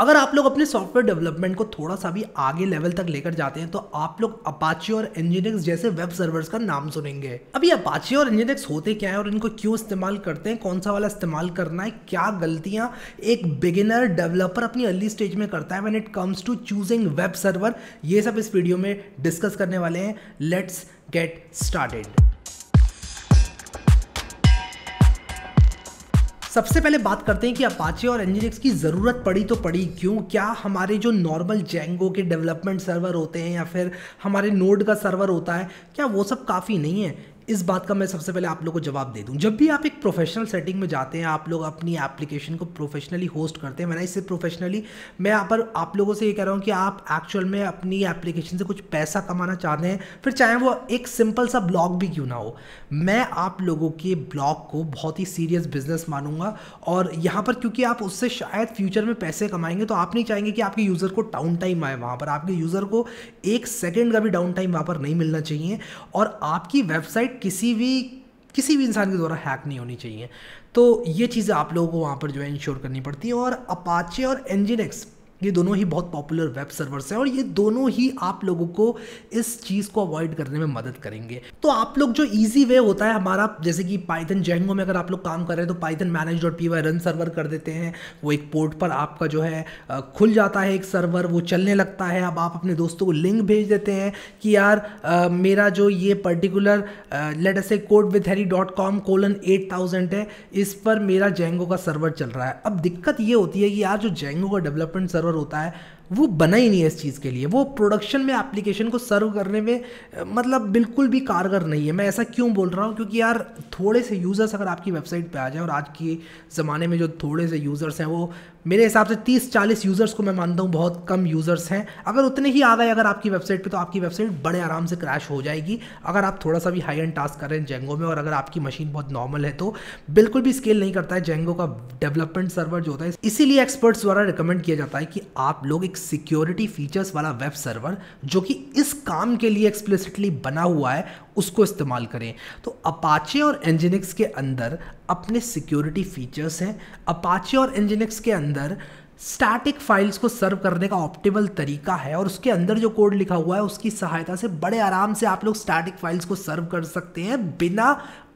अगर आप लोग अपने सॉफ्टवेयर डेवलपमेंट को थोड़ा सा भी आगे लेवल तक लेकर जाते हैं तो आप लोग अपाची और इंजीनियक्स जैसे वेब सर्वर्स का नाम सुनेंगे अभी अपाची और इंजीनियक्स होते क्या है और इनको क्यों इस्तेमाल करते हैं कौन सा वाला इस्तेमाल करना है क्या गलतियां एक बिगिनर डेवलपर अपनी अर्ली स्टेज में करता है when it comes to choosing web server ये सब इस वीडियो में डिस्कस करने वाले हैं लेट्स गेट स्टार्टेड सबसे पहले बात करते हैं कि अपाचे और एनजीनेक्स की ज़रूरत पड़ी तो पड़ी क्यों क्या हमारे जो नॉर्मल जेंगो के डेवलपमेंट सर्वर होते हैं या फिर हमारे नोड का सर्वर होता है क्या वो सब काफ़ी नहीं है इस बात का मैं सबसे पहले आप लोग को जवाब दे दूँ जब भी आप एक प्रोफेशनल सेटिंग में जाते हैं आप लोग अपनी एप्लीकेशन को प्रोफेशनली होस्ट करते हैं मैंने इससे प्रोफेशनली मैं यहाँ पर आप लोगों से ये कह रहा हूँ कि आप एक्चुअल में अपनी एप्लीकेशन से कुछ पैसा कमाना चाहते हैं फिर चाहे वो एक सिंपल सा ब्लॉग भी क्यों ना हो मैं आप लोगों के ब्लॉग को बहुत ही सीरियस बिजनेस मानूंगा और यहाँ पर क्योंकि आप उससे शायद फ्यूचर में पैसे कमाएंगे तो आप नहीं चाहेंगे कि आपके यूज़र को डाउन टाइम आए वहाँ पर आपके यूज़र को एक सेकेंड का भी डाउन टाइम वहाँ पर नहीं मिलना चाहिए और आपकी वेबसाइट किसी भी किसी भी इंसान के द्वारा हैक नहीं होनी चाहिए तो ये चीज़ें आप लोगों को वहाँ पर जो है इंश्योर करनी पड़ती है और अपाचे और एनजिनेक्स ये दोनों ही बहुत पॉपुलर वेब सर्वर्स हैं और ये दोनों ही आप लोगों को इस चीज़ को अवॉइड करने में मदद करेंगे तो आप लोग जो इजी वे होता है हमारा जैसे कि पाइथन जेंगो में अगर आप लोग काम कर रहे हैं तो Python manage dot P Y run server कर देते हैं वो एक पोर्ट पर आपका जो है खुल जाता है एक सर्वर वो चलने लगता है अब आप अपने दोस्तों को लिंक भेज देते हैं कि यार आ, मेरा जो ये particular let's say code with Harry dot com colon eight thousand है इस पर मेरा जेंगो का सर्वर चल रहा है अब दिक्कत ये होती है कि यार जो जेंगो का डेवलपमेंट सर्वर सर्वर होता है वो बना ही नहीं है इस चीज़ के लिए वो प्रोडक्शन में एप्लीकेशन को सर्व करने में मतलब बिल्कुल भी कारगर नहीं है मैं ऐसा क्यों बोल रहा हूँ क्योंकि यार थोड़े से यूज़र्स अगर आपकी वेबसाइट पे आ जाए और आज के ज़माने में जो थोड़े से यूज़र्स हैं वो मेरे हिसाब से 30-40 यूज़र्स को मैं मानता हूँ बहुत कम यूज़र्स हैं अगर उतने ही आ गए अगर आपकी वेबसाइट पे तो आपकी वेबसाइट बड़े आराम से क्रैश हो जाएगी अगर आप थोड़ा सा भी हाई एंड टास्क कर रहे हैं जेंगो में और अगर आपकी मशीन बहुत नॉर्मल है तो बिल्कुल भी स्केल नहीं करता है जेंगो का डेवलपमेंट सर्वर जो होता है इसीलिए एक्सपर्ट्स द्वारा रिकमेंड किया जाता है कि आप लोग एक सिक्योरिटी फीचर्स वाला वेब सर्वर जो कि इस काम के लिए एक्सप्लिसिटली बना हुआ है उसको इस्तेमाल करें तो अपाचे और एंजिनिक्स के अंदर अपने सिक्योरिटी फीचर्स हैं अपाचे और एंजिनिक्स के अंदर स्टैटिक फाइल्स को सर्व करने का ऑप्टिमल तरीका है और उसके अंदर जो कोड लिखा हुआ है उसकी सहायता से बड़े आराम से आप लोग स्टैटिक फाइल्स को सर्व कर सकते हैं बिना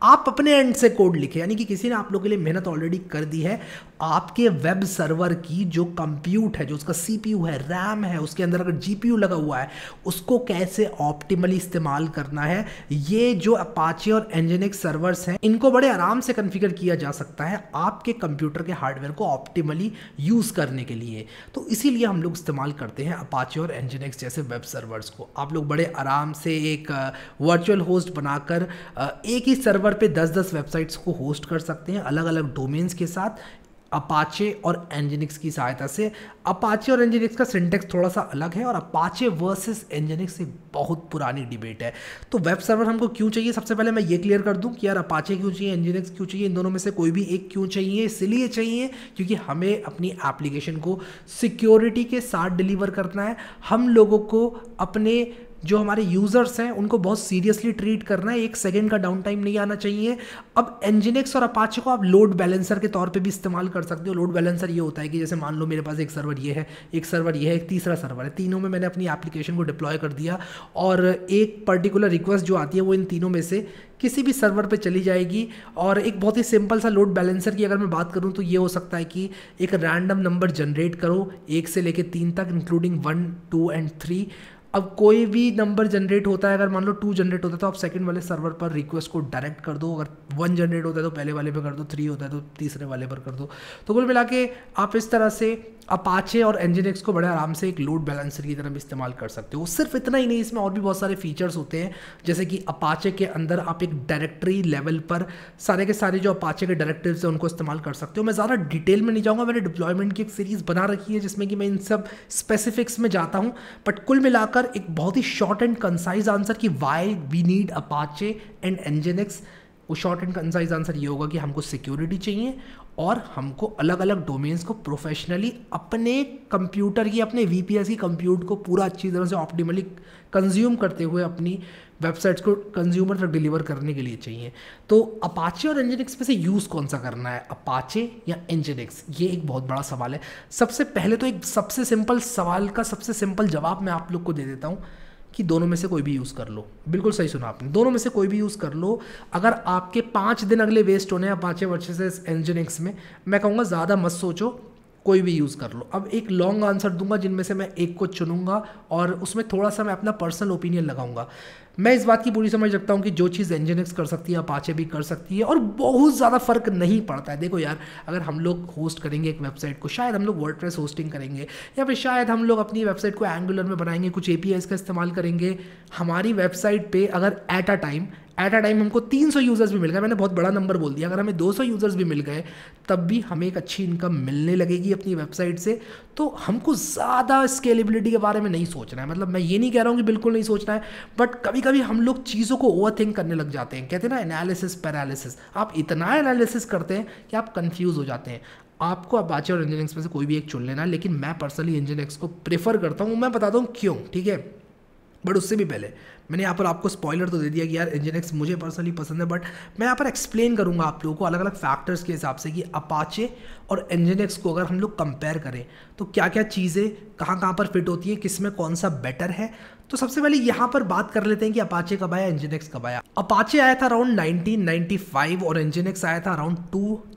आप अपने एंड से कोड लिखे यानी कि किसी ने आप लोग के लिए मेहनत ऑलरेडी कर दी है आपके वेब सर्वर की जो कंप्यूट है जो उसका सीपीयू है रैम है उसके अंदर अगर जीपीयू लगा हुआ है उसको कैसे ऑप्टिमली इस्तेमाल करना है ये जो अपाचे और एंजेनिक्स सर्वर्स हैं इनको बड़े आराम से कन्फिगर किया जा सकता है आपके कंप्यूटर के हार्डवेयर को ऑप्टिमली यूज़ करने के लिए तो इसीलिए हम लोग इस्तेमाल करते हैं अपाचे और एंजेनिक्स जैसे वेब सर्वर्स को आप लोग बड़े आराम से एक वर्चुअल होस्ट बनाकर एक ही सर्वर सर्वर पे 10-10 वेबसाइट्स को होस्ट कर सकते हैं अलग अलग डोमेन्स के साथ अपाचे और एंजिनिक्स की सहायता से अपाचे और एंजिनिक्स का सिंटेक्स थोड़ा सा अलग है और अपाचे वर्सेस एंजिनिक्स एक बहुत पुरानी डिबेट है तो वेब सर्वर हमको क्यों चाहिए सबसे पहले मैं ये क्लियर कर दूं कि यार अपाचे क्यों चाहिए एंजिनिक्स क्यों चाहिए इन दोनों में से कोई भी एक क्यों चाहिए इसलिए चाहिए क्योंकि हमें अपनी एप्लीकेशन को सिक्योरिटी के साथ डिलीवर करना है हम लोगों को अपने जो हमारे यूज़र्स हैं उनको बहुत सीरियसली ट्रीट करना है एक सेकेंड का डाउन टाइम नहीं आना चाहिए अब एनजिनेक्स और अपाचे को आप लोड बैलेंसर के तौर पे भी इस्तेमाल कर सकते हो लोड बैलेंसर ये होता है कि जैसे मान लो मेरे पास एक सर्वर ये है एक सर्वर ये है एक तीसरा सर्वर है तीनों में मैंने अपनी एप्लीकेशन को डिप्लॉय कर दिया और एक पर्टिकुलर रिक्वेस्ट जो आती है वो इन तीनों में से किसी भी सर्वर पे चली जाएगी और एक बहुत ही सिंपल सा लोड बैलेंसर की अगर मैं बात करूँ तो ये हो सकता है कि एक रैंडम नंबर जनरेट करो एक से लेकर तीन तक including one two and three अब कोई भी नंबर जनरेट होता है अगर मान लो टू जनरेट होता है तो आप सेकंड वाले सर्वर पर रिक्वेस्ट को डायरेक्ट कर दो अगर वन जनरेट होता है तो पहले वाले पर कर दो थ्री होता है तो तीसरे वाले पर कर दो तो कुल मिला के आप इस तरह से अपाचे और एनजिनेक्स को बड़े आराम से एक लोड बैलेंसर की तरह इस्तेमाल कर सकते हो सिर्फ इतना ही नहीं इसमें और भी बहुत सारे फीचर्स होते हैं जैसे कि अपाचे के अंदर आप एक डायरेक्टरी लेवल पर सारे के सारे जो अपाचे के डायरेक्टिव्स हैं उनको इस्तेमाल कर सकते हो मैं ज़्यादा डिटेल में नहीं जाऊँगा मैंने डिप्लॉयमेंट की एक सीरीज़ बना रखी है जिसमें कि मैं इन सब स्पेसिफिक्स में जाता हूँ बट कुल मिलाकर एक बहुत ही शॉर्ट एंड कंसाइज आंसर कि why we need Apache and Nginx वो शॉर्ट एंड कंसाइज आंसर ये होगा कि हमको सिक्योरिटी चाहिए और हमको अलग अलग डोमेन्स को प्रोफेशनली अपने कंप्यूटर की अपने वी की कंप्यूटर को पूरा अच्छी तरह से ऑप्टिमली कंज्यूम करते हुए अपनी वेबसाइट्स को कंज्यूमर तक डिलीवर करने के लिए चाहिए तो अपाचे और इंजनिक्स में से यूज़ कौन सा करना है अपाचे या इंजनिक्स ये एक बहुत बड़ा सवाल है सबसे पहले तो एक सबसे सिंपल सवाल का सबसे सिंपल जवाब मैं आप लोग को दे देता हूँ कि दोनों में से कोई भी यूज़ कर लो बिल्कुल सही सुना आपने दोनों में से कोई भी यूज़ कर लो अगर आपके पाँच दिन अगले वेस्ट होने हैं पाँचें वर्षे से इंजीनियरिंग्स में मैं कहूँगा ज़्यादा मत सोचो कोई भी यूज़ कर लो अब एक लॉन्ग आंसर दूंगा जिनमें से मैं एक को चुनूंगा और उसमें थोड़ा सा मैं अपना पर्सनल ओपिनियन लगाऊंगा मैं इस बात की पूरी समझ रखता हूँ कि जो चीज़ इंजिनिक्स कर सकती है अपाचे भी कर सकती है और बहुत ज़्यादा फ़र्क नहीं पड़ता है देखो यार अगर हम लोग होस्ट करेंगे एक वेबसाइट को शायद हम लोग वर्ड होस्टिंग करेंगे या फिर शायद हम लोग अपनी वेबसाइट को एंगुलर में बनाएंगे कुछ ए का इस्तेमाल करेंगे हमारी वेबसाइट पर अगर at a time at a time हमको 300 यूज़र्स भी मिल गए मैंने बहुत बड़ा नंबर बोल दिया अगर हमें 200 यूज़र्स भी मिल गए तब भी हमें एक अच्छी इनकम मिलने लगेगी अपनी वेबसाइट से तो हमको ज़्यादा स्केलेबिलिटी के बारे में नहीं सोचना है मतलब मैं ये नहीं कह रहा हूँ कि बिल्कुल नहीं सोचना है बट कभी कभी हम लोग चीज़ों को ओवर थिंक करने लग जाते हैं कहते हैं ना एनालिसिस पैरालिसिस आप इतना एनालिसिस करते हैं कि आप कन्फ्यूज़ हो जाते हैं आपको अपाचे और इंजन एक्स में से कोई भी एक चुन लेना लेकिन मैं पर्सनली इंजन एक्स को प्रेफर करता हूँ मैं बताता हूँ क्यों ठीक है बट उससे भी पहले मैंने यहाँ पर आपको स्पॉइलर तो दे दिया कि यार इंजन मुझे पर्सनली पसंद है बट मैं यहाँ पर एक्सप्लेन करूँगा आप लोगों को अलग अलग फैक्टर्स के हिसाब से कि अपाचे और इंजन को अगर हम लोग कंपेयर करें तो क्या क्या चीज़ें कहाँ कहाँ पर फिट होती हैं किस में कौन सा बेटर है तो सबसे पहले यहाँ पर बात कर लेते हैं कि अपाचे कब आया इंजन एक्स कब आया अपाचे आया था अराउंड 1995 और इंजन एक्स आया था अराउंड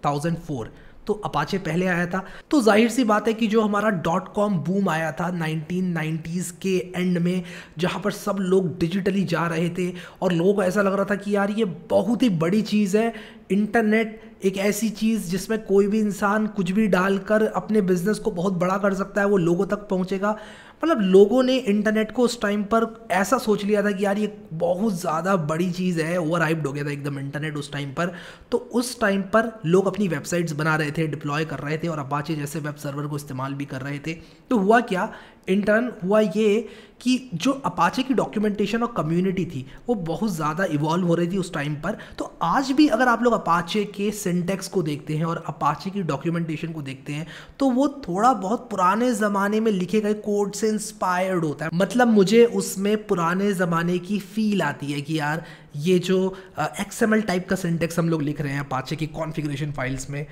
2004 तो अपाचे पहले आया था तो जाहिर सी बात है कि जो हमारा डॉट कॉम बूम आया था 1990s के एंड में जहाँ पर सब लोग डिजिटली जा रहे थे और लोगों को ऐसा लग रहा था कि यार ये बहुत ही बड़ी चीज़ है इंटरनेट एक ऐसी चीज़ जिसमें कोई भी इंसान कुछ भी डालकर अपने बिजनेस को बहुत बड़ा कर सकता है वो लोगों तक पहुँचेगा मतलब लोगों ने इंटरनेट को उस टाइम पर ऐसा सोच लिया था कि यार ये बहुत ज़्यादा बड़ी चीज़ है ओवर हो गया था एकदम इंटरनेट उस टाइम पर तो उस टाइम पर लोग अपनी वेबसाइट्स बना रहे थे डिप्लॉय कर रहे थे और अपाचे जैसे वेब सर्वर को इस्तेमाल भी कर रहे थे तो हुआ क्या इन टर्न हुआ ये कि जो अपाचे की डॉक्यूमेंटेशन और कम्युनिटी थी वो बहुत ज़्यादा इवॉल्व हो रही थी उस टाइम पर तो आज भी अगर आप लोग अपाचे के सिंटेक्स को देखते हैं और अपाचे की डॉक्यूमेंटेशन को देखते हैं तो वो थोड़ा बहुत पुराने ज़माने में लिखे गए कोड से इंस्पायर्ड होता है मतलब मुझे उसमें पुराने ज़माने की फील आती है कि यार ये जो एक्सएमएल टाइप का सिंटेक्स हम लोग लिख रहे हैं अपाचे की कॉन्फिग्रेशन फाइल्स में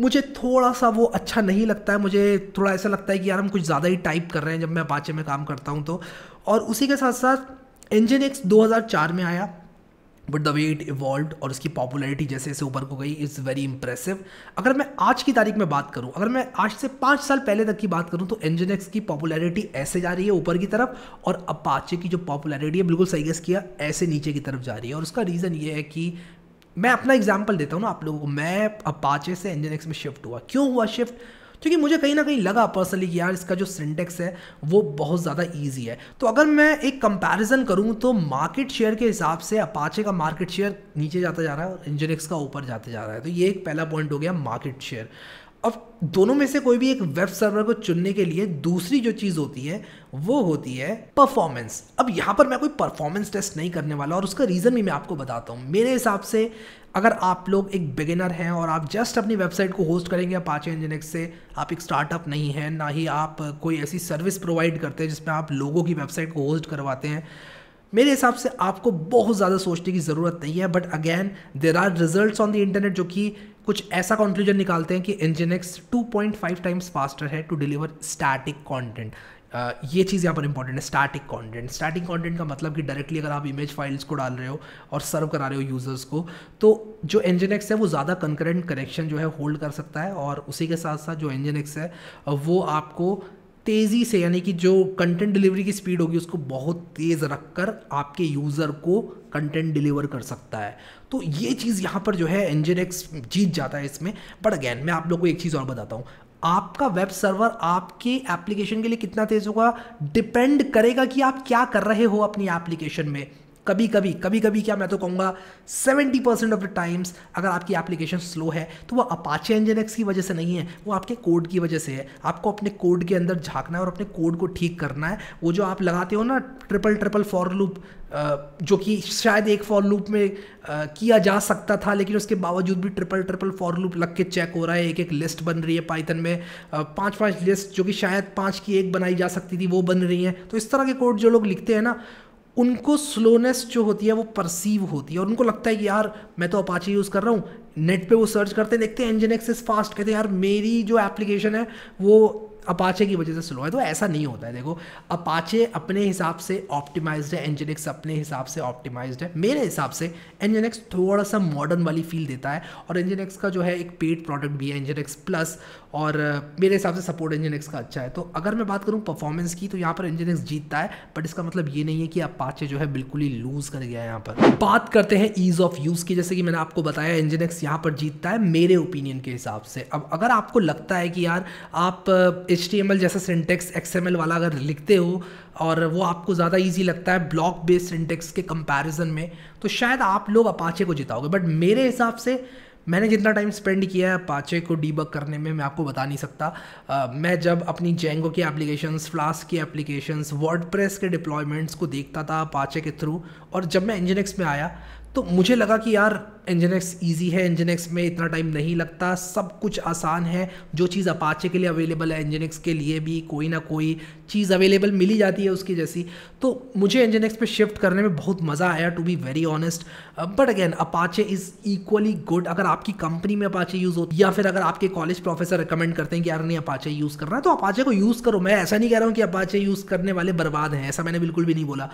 मुझे थोड़ा सा वो अच्छा नहीं लगता है मुझे थोड़ा ऐसा लगता है कि यार हम कुछ ज़्यादा ही टाइप कर रहे हैं जब मैं अपाचे में काम करता हूँ तो और उसी के साथ साथ इंजन एक्स 2004 में आया but the way it evolve और उसकी पॉपुलैरिटी जैसे जैसे ऊपर को गई इज़ वेरी इंप्रेसिव अगर मैं आज की तारीख में बात करूँ अगर मैं आज से पाँच साल पहले तक की बात करूँ तो इंजन एक्स की पॉपुलैरिटी ऐसे जा रही है ऊपर की तरफ और अपाचे की जो पॉपुलैरिटी है बिल्कुल सही गेस किया ऐसे नीचे की तरफ जा रही है और उसका रीज़न ये है कि मैं अपना एग्जाम्पल देता हूँ ना आप लोगों को मैं अपाचे से इंजन एक्स में शिफ्ट हुआ क्यों हुआ शिफ्ट क्योंकि मुझे कहीं ना कहीं लगा पर्सनली कि यार इसका जो सिंटेक्स है वो बहुत ज़्यादा ईजी है तो अगर मैं एक कंपैरिजन करूँ तो मार्केट शेयर के हिसाब से अपाचे का मार्केट शेयर नीचे जाता जा रहा है और इंजनिक्स का ऊपर जाते जा रहा है तो ये एक पहला पॉइंट हो गया मार्केट शेयर अब दोनों में से कोई भी एक वेब सर्वर को चुनने के लिए दूसरी जो चीज़ होती है वो होती है परफॉर्मेंस अब यहाँ पर मैं कोई परफॉर्मेंस टेस्ट नहीं करने वाला और उसका रीज़न भी मैं आपको बताता हूँ मेरे हिसाब से अगर आप लोग एक बिगिनर हैं और आप जस्ट अपनी वेबसाइट को होस्ट करेंगे अपाचे इंजनिक्स से आप एक स्टार्टअप नहीं है ना ही आप कोई ऐसी सर्विस प्रोवाइड करते हैं जिसमें आप लोगों की वेबसाइट को होस्ट करवाते हैं मेरे हिसाब से आपको बहुत ज़्यादा सोचने की ज़रूरत नहीं है but again there are result on the internet जो कि कुछ ऐसा कंक्लूजन निकालते हैं कि इंजिनेक्स 2.5 टाइम्स फास्टर है टू डिलीवर स्टैटिक कंटेंट ये चीज़ यहाँ पर इंपॉर्टेंट है स्टैटिक कंटेंट स्टैटिक कंटेंट का मतलब कि डायरेक्टली अगर आप इमेज फाइल्स को डाल रहे हो और सर्व करा रहे हो यूज़र्स को तो जो इंजन एक्स है वो ज़्यादा कंकरेंट कनेक्शन जो है होल्ड कर सकता है और उसी के साथ साथ जो इंजन एक्स है वो आपको तेज़ी से यानी कि जो कंटेंट डिलीवरी की स्पीड होगी उसको बहुत तेज़ रख कर आपके यूज़र को कंटेंट डिलीवर कर सकता है तो ये चीज़ यहाँ पर जो है इंजन एक्स जीत जाता है इसमें बट अगैन मैं आप लोग को एक चीज़ और बताता हूँ आपका वेब सर्वर आपके एप्लीकेशन के लिए कितना तेज़ होगा डिपेंड करेगा कि आप क्या कर रहे हो अपनी एप्लीकेशन में कभी कभी कभी कभी क्या मैं तो कहूँगा 70 परसेंट ऑफ द टाइम्स अगर आपकी एप्लीकेशन स्लो है तो वो अपाचे इंजन की वजह से नहीं है वो आपके कोड की वजह से है आपको अपने कोड के अंदर झांकना है और अपने कोड को ठीक करना है वो जो आप लगाते हो ना ट्रिपल ट्रिपल फॉर लूप जो कि शायद एक फॉर लूप में किया जा सकता था लेकिन उसके बावजूद भी ट्रिपल ट्रिपल फॉर लूप लग के चेक हो रहा है एक एक लिस्ट बन रही है पाइथन में पांच पांच लिस्ट जो कि शायद पांच की एक बनाई जा सकती थी वो बन रही है तो इस तरह के कोड जो लोग लिखते हैं ना उनको स्लोनेस जो होती है वो परसीव होती है और उनको लगता है कि यार मैं तो अपाची यूज़ कर रहा हूँ नेट पे वो सर्च करते हैं देखते हैं एनजेनेक्स इज़ फास्ट कहते हैं यार मेरी जो एप्लीकेशन है वो अपाचे की वजह से स्लो है तो ऐसा नहीं होता है देखो अपाचे अपने हिसाब से ऑप्टिमाइज है एनजेनिक्स अपने हिसाब से ऑप्टिमाइज है मेरे हिसाब से एनजेनिक्स थोड़ा सा मॉडर्न वाली फील देता है और एनजेनिक्स का जो है एक पेड प्रोडक्ट भी है एनजेनिक्स प्लस और uh, मेरे हिसाब से सपोर्ट एनजेनिक्स का अच्छा है तो अगर मैं बात करूँ परफॉर्मेंस की तो यहाँ पर एनजेनिक्स जीतता है बट इसका मतलब ये नहीं है कि अपाचे जो है बिल्कुल ही लूज़ कर गया है यहाँ पर बात करते हैं ईज़ ऑफ यूज़ की जैसे कि मैंने आपको बताया एनजेनिक्स यहाँ पर जीतता है मेरे ओपिनियन के हिसाब से अब अगर आपको लगता है कि यार आप uh, एच जैसा सिंटेक्स एक्स वाला अगर लिखते हो और वो आपको ज़्यादा ईजी लगता है ब्लॉक बेस्ड सिंटेक्स के कंपेरिजन में तो शायद आप लोग अपाचे को जिताओगे बट मेरे हिसाब से मैंने जितना टाइम स्पेंड किया है पाचे को डीबग करने में मैं आपको बता नहीं सकता uh, मैं जब अपनी जेंगो की एप्लीकेशंस फ्लास्क की एप्लीकेशंस वर्डप्रेस के डिप्लॉयमेंट्स को देखता था पाचे के थ्रू और जब मैं इंजन में आया तो मुझे लगा कि यार इंजन एक्स ईजी है इंजन एक्स में इतना टाइम नहीं लगता सब कुछ आसान है जो चीज़ अपाचे के लिए अवेलेबल है इंजन एक्स के लिए भी कोई ना कोई चीज़ अवेलेबल मिली जाती है उसकी जैसी तो मुझे इंजन एक्स पे शिफ्ट करने में बहुत मज़ा आया to be very honest but again Apache is equally good अगर आपकी कंपनी में अपाचे यूज़ हो या फिर अगर आपके कॉलेज प्रोफेसर रिकमेंड करते हैं कि यार नहीं अपाचे यूज़ करना है तो अपाचे को यूज़ करो मैं ऐसा नहीं कह रहा हूँ कि अपाचे यूज़ करने वाले बर्बाद हैं ऐसा मैंने बिल्कुल भी नहीं बोला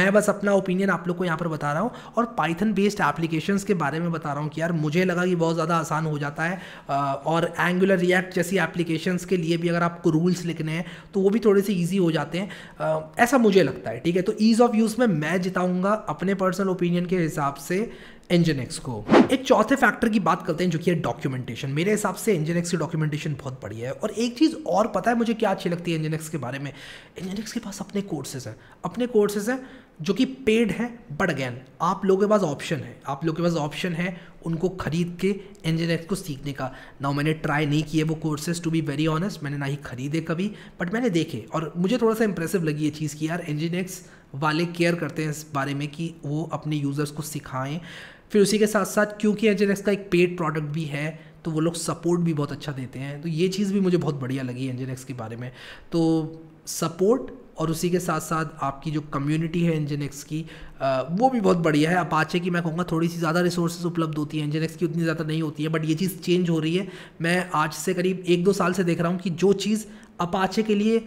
मैं बस अपना ओपिनियन आप लोग को यहाँ पर बता रहा हूँ और पाइथन बेस्ड एप्लीकेशन के बारे बारे में बता रहा हूँ कि यार मुझे लगा कि बहुत ज़्यादा आसान हो जाता है और एंगुलर रिएक्ट जैसी एप्लीकेशंस के लिए भी अगर आपको रूल्स लिखने हैं तो वो भी थोड़े से ईजी हो जाते हैं ऐसा मुझे लगता है ठीक है तो ईज़ ऑफ यूज़ में मैं जिताऊँगा अपने पर्सनल ओपिनियन के हिसाब से इंजन एक्स को एक चौथे फैक्टर की बात करते हैं जो कि है डॉक्यूमेंटेशन मेरे हिसाब से इंजन एक्स की डॉक्यूमेंटेशन बहुत बढ़िया है और एक चीज़ और पता है मुझे क्या अच्छी लगती है इंजन एक्स के बारे में इंजन एक्स के पास अपने कोर्सेज हैं अपने कोर्सेज हैं जो कि पेड है बट अगैन आप लोगों के पास ऑप्शन है आप लोगों के पास ऑप्शन है उनको खरीद के इंजीनियर को सीखने का ना मैंने ट्राई नहीं किए वो courses to be very honest मैंने ना ही खरीदे कभी बट मैंने देखे और मुझे थोड़ा सा इंप्रेसिव लगी ये चीज़ कि यार इंजीनियर्स वाले केयर करते हैं इस बारे में कि वो अपने यूज़र्स को सिखाएं फिर उसी के साथ साथ क्योंकि इंजीनियरिंग्स का एक पेड प्रोडक्ट भी है तो वो लोग सपोर्ट भी बहुत अच्छा देते हैं तो ये चीज़ भी मुझे बहुत बढ़िया लगी इंजीनियरिंग्स के बारे में तो सपोर्ट और उसी के साथ साथ आपकी जो कम्युनिटी है इंजन की वो भी बहुत बढ़िया है अपाचे की मैं कहूँगा थोड़ी सी ज़्यादा रिसोर्सेज उपलब्ध होती हैं इंजनएक्स की उतनी ज़्यादा नहीं होती है बट ये चीज़ चेंज हो रही है मैं आज से करीब एक दो साल से देख रहा हूँ कि जो चीज़ अपाचे के लिए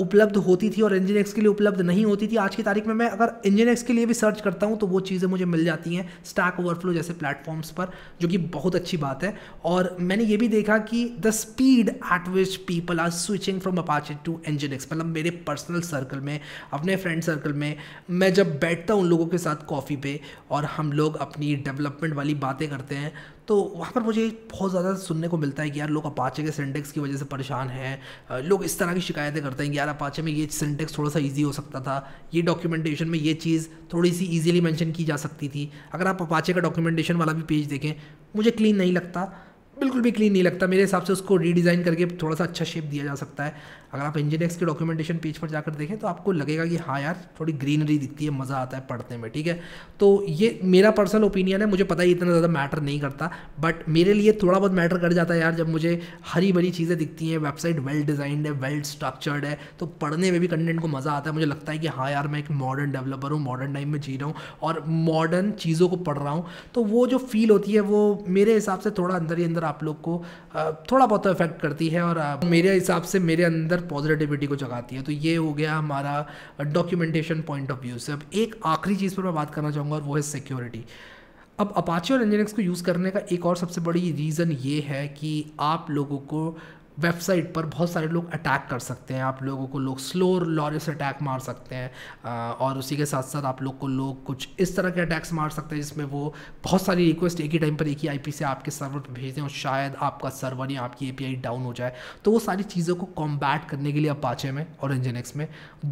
उपलब्ध होती थी और इंजन के लिए उपलब्ध नहीं होती थी आज की तारीख में मैं अगर इंजन के लिए भी सर्च करता हूँ तो वो चीज़ें मुझे मिल जाती हैं स्टैक ओवरफ्लो जैसे प्लेटफॉर्म्स पर जो कि बहुत अच्छी बात है और मैंने ये भी देखा कि the speed at which people are switching from Apache to engine मतलब मेरे पर्सनल सर्कल में अपने फ्रेंड सर्कल में मैं जब बैठता हूँ उन लोगों के साथ कॉफ़ी पे और हम लोग अपनी डेवलपमेंट वाली बातें करते हैं तो वहाँ पर मुझे बहुत ज़्यादा सुनने को मिलता है कि यार लोग अपाचे के सिंटेक्स की वजह से परेशान हैं लोग इस तरह की शिकायतें करते हैं कि यार अपाचे में ये सिंटेक्स थोड़ा सा ईजी हो सकता था ये डॉक्यूमेंटेशन में ये चीज़ थोड़ी सी ईजिली मैंशन की जा सकती थी अगर आप अपाचे का डॉक्यूमेंटेशन वाला भी पेज देखें मुझे क्लीन नहीं लगता बिल्कुल भी क्लीन नहीं लगता मेरे हिसाब से उसको रीडिज़ाइन करके थोड़ा सा अच्छा शेप दिया जा सकता है अगर आप इंजीनियक्स के डॉक्यूमेंटेशन पेज पर जाकर देखें तो आपको लगेगा कि हाँ यार थोड़ी ग्रीनरी दिखती है मज़ा आता है पढ़ने में ठीक है तो ये मेरा पर्सनल ओपिनियन है मुझे पता ही इतना ज़्यादा मैटर नहीं करता बट मेरे लिए थोड़ा बहुत मैटर कर जाता है यार जब मुझे हरी भरी चीज़ें दिखती हैं वेबसाइट वेल डिज़ाइंड है वेल स्ट्रक्चर्ड है तो पढ़ने में भी कंटेंट को मज़ा आता है मुझे लगता है कि हाँ यार मैं एक मॉडर्न डेवलपर हूँ मॉडर्न टाइम में जी रहा हूँ और मॉडर्न चीज़ों को पढ़ रहा हूँ तो वो जो फील होती है वो मेरे हिसाब से थोड़ा अंदर ही अंदर आप लोग को थोड़ा बहुत इफेक्ट तो करती है और मेरे हिसाब से मेरे अंदर पॉजिटिविटी को जगाती है तो ये हो गया हमारा डॉक्यूमेंटेशन पॉइंट ऑफ व्यू से अब एक आखिरी चीज़ पर मैं बात करना चाहूँगा और वो है सिक्योरिटी अब अपाचे और इंजीनियरिंग्स को यूज़ करने का एक और सबसे बड़ी रीज़न ये है कि आप लोगों को वेबसाइट पर बहुत सारे लोग अटैक कर सकते हैं आप लोगों को लोग स्लो लॉरिस अटैक मार सकते हैं और उसी के साथ साथ आप लोग को लोग कुछ इस तरह के अटैक्स मार सकते हैं जिसमें वो बहुत सारी रिक्वेस्ट एक ही टाइम पर एक ही आईपी से आपके सर्वर पर भेज दें और शायद आपका सर्वर या आपकी एपीआई डाउन हो जाए तो वो सारी चीज़ों को कॉम्बैट करने के लिए अपाचे में और इंजनएक्स में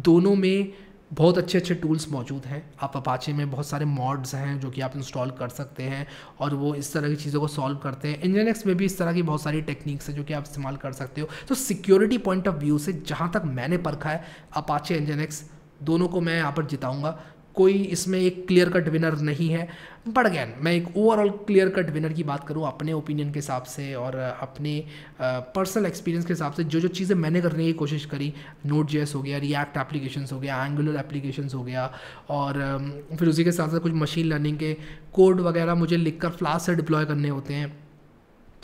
दोनों में बहुत अच्छे अच्छे टूल्स मौजूद हैं आप अपाचे में बहुत सारे मॉड्स हैं जो कि आप इंस्टॉल कर सकते हैं और वो इस तरह की चीज़ों को सॉल्व करते हैं इंजन में भी इस तरह की बहुत सारी टेक्निक्स हैं जो कि आप इस्तेमाल कर सकते हो तो सिक्योरिटी पॉइंट ऑफ व्यू से जहाँ तक मैंने परखा है अपाचे इंजन दोनों को मैं यहाँ पर जिताऊँगा कोई इसमें एक क्लियर कट विनर नहीं है बट अगैन मैं एक ओवरऑल क्लियर कट विनर की बात करूँ अपने ओपिनियन के हिसाब से और अपने पर्सनल एक्सपीरियंस के हिसाब से जो जो चीज़ें मैंने करने की कोशिश करी नोट जेस हो गया रिएक्ट एप्लीकेशंस हो गया एंगुलर एप्लीकेशंस हो गया और फिर उसी के साथ साथ कुछ मशीन लर्निंग के कोड वगैरह मुझे लिखकर फ्लास से डिप्लॉय करने होते हैं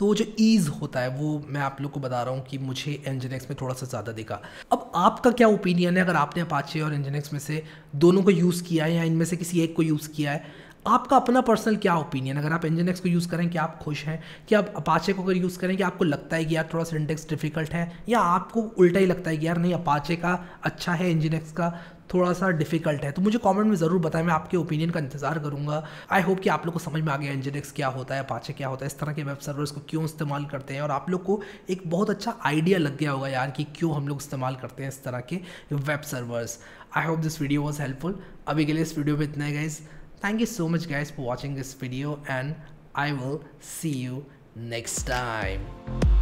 तो वो जो ईज़ होता है वो मैं आप लोग को बता रहा हूँ कि मुझे इंजनेक्स में थोड़ा सा ज़्यादा देखा अब आपका क्या ओपिनियन है अगर आपने अपाचे और इंजनेक्स में से दोनों को यूज़ किया है या इनमें से किसी एक को यूज़ किया है आपका अपना पर्सनल क्या ओपिनियन अगर आप इंजन एक्स को यूज़ करें कि आप खुश हैं कि आप अपाचे को अगर यूज़ करें कि आपको लगता है कि यार थोड़ा सा इंडेक्स डिफिकल्ट है या आपको उल्टा ही लगता है कि यार नहीं अपाचे का अच्छा है इंजन एक्स का थोड़ा सा डिफिकल्ट है तो मुझे कमेंट में ज़रूर बताएं मैं आपके ओपिनियन का इंतजार करूंगा आई होप कि आप लोग को समझ में आ गया इंजनेक्स क्या होता है पाचे क्या होता है इस तरह के वेब सर्वर्स को क्यों इस्तेमाल करते हैं और आप लोग को एक बहुत अच्छा आइडिया लग गया होगा यार कि क्यों हम लोग इस्तेमाल करते हैं इस तरह के web servers I hope this video was helpful अभी के लिए इस वीडियो में इतना है guys thank you so much guys for watching this video and I will see you next time